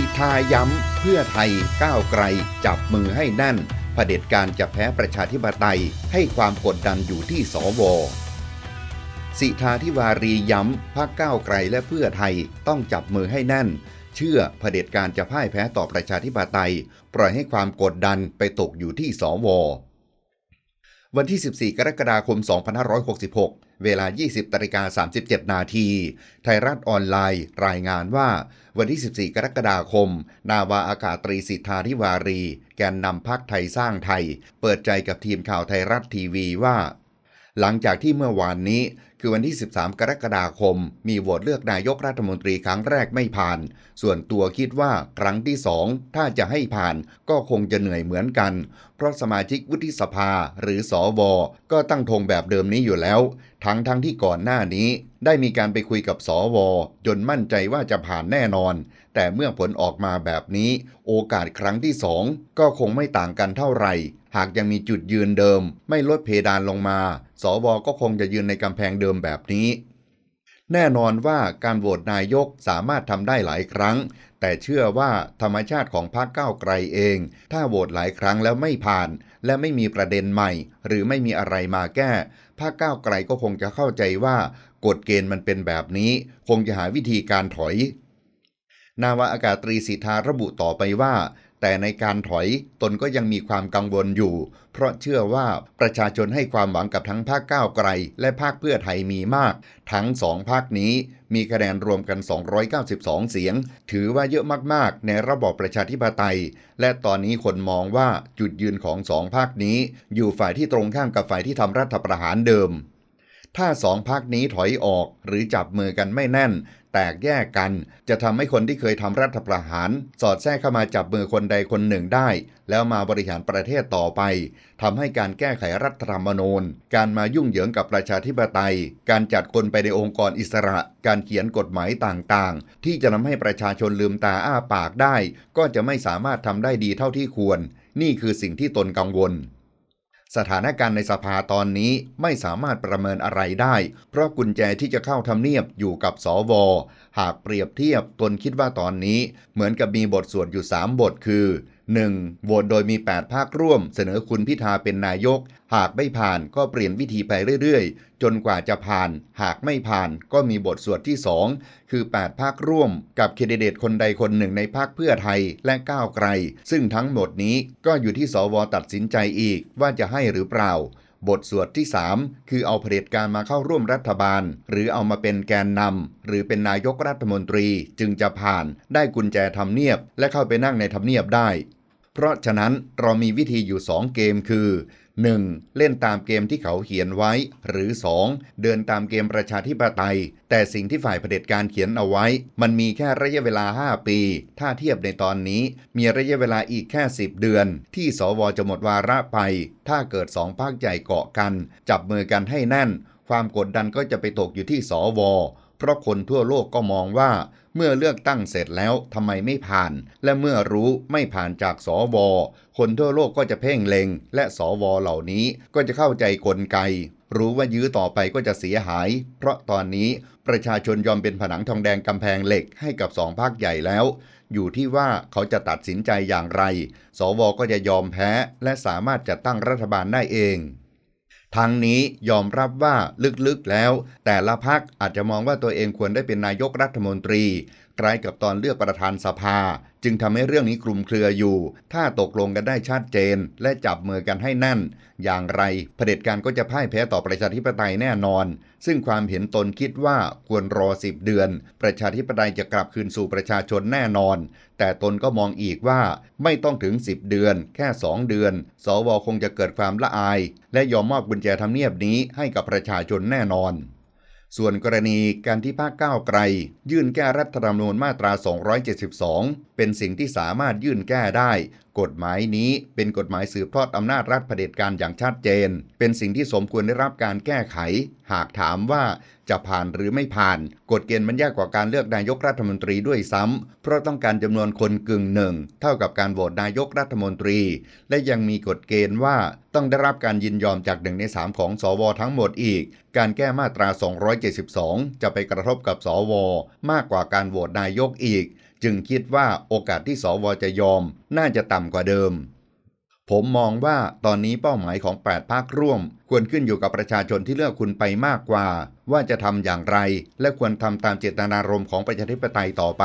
สิทาย้ำเพื่อไทยก้าวไกล จับมือให้แน่นเผด็จการจะแพ้ประชาธิปไตยให้ความกดดันอยู่ที่สวสิทาธิวารีย้ำพรรคก้าวไกลและเพื่อไทยต้องจับมือให้แน่นเชื่อเผด็จการจะพ่ายแพ้ต่อประชาธิปไตย ปล่อยให้ความกดดันไปตกอยู่ที่สววันที่ 14 กรกฎาคม 2566เวลา 20ตริกา37 นาที ไทยรัฐออนไลน์ รายงานว่า วันที่ 14 กรกฎาคม นาวาอากาศตรีสิทธาธิวารี แกนนำพักไทยสร้างไทย เปิดใจกับทีมข่าวไทยรัฐทีวีว่าหลังจากที่เมื่อวานนี้คือวันที่ 13 กรกฎาคม มีโหวตเลือกนายกรัฐมนตรีครั้งแรกไม่ผ่าน ส่วนตัวคิดว่าครั้งที่สอง ถ้าจะให้ผ่าน ก็คงจะเหนื่อยเหมือนกัน เพราะสมาชิกวุฒิสภาหรือสอวอก็ตั้งธงแบบเดิมนี้อยู่แล้ว ทั้งทั้งที่ก่อนหน้านี้ ได้มีการไปคุยกับสอวอจนมั่นใจว่าจะผ่านแน่นอน แต่เมื่อผลออกมาแบบนี้ โอกาสครั้งที่สองก็คงไม่ต่างกันเท่าไหร่หากยังมีจุดยืนเดิม ไม่ลดเพดานลงมาสวก็คงจะยืนในกำแพงเดิมแบบนี้ แน่นอนว่าการโหวตนายกสามารถทำได้หลายครั้ง แต่เชื่อว่าธรรมชาติของพรรคก้าวไกลเอง ถ้าโหวตหลายครั้งแล้วไม่ผ่าน และไม่มีประเด็นใหม่ หรือไม่มีอะไรมาแก้พรรคก้าวไกลก็คงจะเข้าใจว่ากฎเกณฑ์มันเป็นแบบนี้ คงจะหาวิธีการถอย นาวาอากาศตรีสิทธาระบุต่อไปว่าแต่ในการถอยตนก็ยังมีความกังวลอยู่ เพราะเชื่อว่าประชาชนให้ความหวังกับทั้งภาคก้าวไกล และภาคเพื่อไทยมีมาก ทั้งสองภาคนี้มีคะแนนรวมกัน 292 เสียง ถือว่าเยอะมากๆในระบอบประชาธิปไตย และตอนนี้คนมองว่าจุดยืนของสองภาคนี้ อยู่ฝ่ายที่ตรงข้ามกับฝ่ายที่ทำรัฐประหารเดิม ถ้าสองพักนี้ถอยออกหรือจับมือกันไม่แน่นแตกแยกกันจะทำให้คนที่เคยทำรัฐประหาร สอดแทรกเข้ามาจับมือคนใดคนหนึ่งได้ แล้วมาบริหารประเทศต่อไปทำให้การแก้ไขรัฐธรรมนูญการมายุ่งเหยิงกับประชาธิปไตย การจัดคนไปในองค์กรอิสระ การเขียนกฎหมายต่างๆ ที่จะทำให้ประชาชนลืมตาอ้าปากได้ ก็จะไม่สามารถทำได้ดีเท่าที่ควร นี่คือสิ่งที่ตนกังวลสถานการณ์ในสภาตอนนี้ไม่สามารถประเมินอะไรได้ เพราะกุญแจที่จะเข้าทำเนียบอยู่กับสว หากเปรียบเทียบตนคิดว่าตอนนี้ เหมือนกับมีบทสวดอยู่ 3 บทคือ 1. โหวตโดยมี8 ภาคร่วม เสนอคุณพิธาเป็นนายก หากไม่ผ่านก็เปลี่ยนวิธีไปเรื่อยๆ จนกว่าจะผ่าน หากไม่ผ่านก็มีบทสวดที่ 2 คือ 8 ภาคร่วมกับเคดเดตคนใดคนหนึ่งในภาคเพื่อไทยและก้าวไกล ซึ่งทั้งหมดนี้ก็อยู่ที่สวตัดสินใจอีกว่าจะให้หรือเปล่า บทสวดที่ 3 คือเอาเผด็จการมาเข้าร่วมรัฐบาล หรือเอามาเป็นแกนนำ หรือเป็นนายกรัฐมนตรี จึงจะผ่านได้กุญแจทำเนียบ และเข้าไปนั่งในทำเนียบได้เพราะฉะนั้นเรามีวิธีอยู่ 2 เกมคือ 1. เล่นตามเกมที่เขาเขียนไว้ หรือ 2. เดินตามเกมประชาธิปไตย แต่สิ่งที่ฝ่ายเผด็จการเขียนเอาไว้ มันมีแค่ระยะเวลา 5 ปี ถ้าเทียบในตอนนี้มีระยะเวลาอีกแค่ 10 เดือน ที่สวจะหมดวาระไปถ้าเกิดสองภาคใหญ่เกาะกัน จับมือกันให้แน่น ความกดดันก็จะไปตกอยู่ที่สวเพราะคนทั่วโลกก็มองว่าเมื่อเลือกตั้งเสร็จแล้วทำไมไม่ผ่าน และเมื่อรู้ไม่ผ่านจากสวคนทั่วโลกก็จะเพ่งเลงและสวเหล่านี้ก็จะเข้าใจกลไก รู้ว่ายื้อต่อไปก็จะเสียหาย เพราะตอนนี้ประชาชนยอมเป็นผนังทองแดงกำแพงเหล็กให้กับสองภาคใหญ่แล้ว อยู่ที่ว่าเขาจะตัดสินใจอย่างไรสวก็จะยอมแพ้และสามารถจัดตั้งรัฐบาลได้เองทางนี้ยอมรับว่าลึกๆแล้ว แต่ละพักอาจจะมองว่าตัวเองควรได้เป็นนายกรัฐมนตรีกล้กับตอนเลือกประธานสภา จึงทำให้เรื่องนี้กลุมเครืออยู่ ถ้าตกลงกันได้ชัดเจน และจับมือกันให้แน่น อย่างไรเผด็จการก็จะพ่ายแพ้ต่อประชาธิปไตยแน่นอน ซึ่งความเห็นตนคิดว่าควรรอสิบเดือน ประชาธิปไตยจะกลับคืนสู่ประชาชนแน่นอน แต่ตนก็มองอีกว่า ไม่ต้องถึง 10 เดือน แค่ 2 เดือน สวคงจะเกิดความละอาย และยอมมอบกุญแจทำเนียบนี้ให้กับประชาชนแน่นอนส่วนกรณีการที่ภาคก้าวไกล ยื่นแก้รัฐธรรมนูญมาตรา 272 เป็นสิ่งที่สามารถยื่นแก้ได้ กฎหมายนี้เป็นกฎหมายสืบทอดอำนาจรัฐเผด็จการอย่างชัดเจน เป็นสิ่งที่สมควรได้รับการแก้ไข หากถามว่าจะผ่านหรือไม่ผ่าน กฎเกณฑ์มันยากกว่าการเลือกนายกรัฐมนตรีด้วยซ้ำเพราะต้องการจำนวนคนกึ่งหนึ่งเท่ากับการโหวตนายกรัฐมนตรี และยังมีกฎเกณฑ์ว่าต้องได้รับการยินยอมจากหนึ่งในสามของสวทั้งหมดอีก การแก้มาตรา 200 272 จะไปกระทบกับสวมากกว่าการโหวตนายกอีก จึงคิดว่าโอกาสที่สวจะยอมน่าจะต่ำกว่าเดิม ผมมองว่าตอนนี้เป้าหมายของ8พรรคร่วม ควรขึ้นอยู่กับประชาชนที่เลือกคุณไปมากกว่า ว่าจะทำอย่างไร และควรทำตามเจตนารมณ์ของประชาธิปไตยต่อไป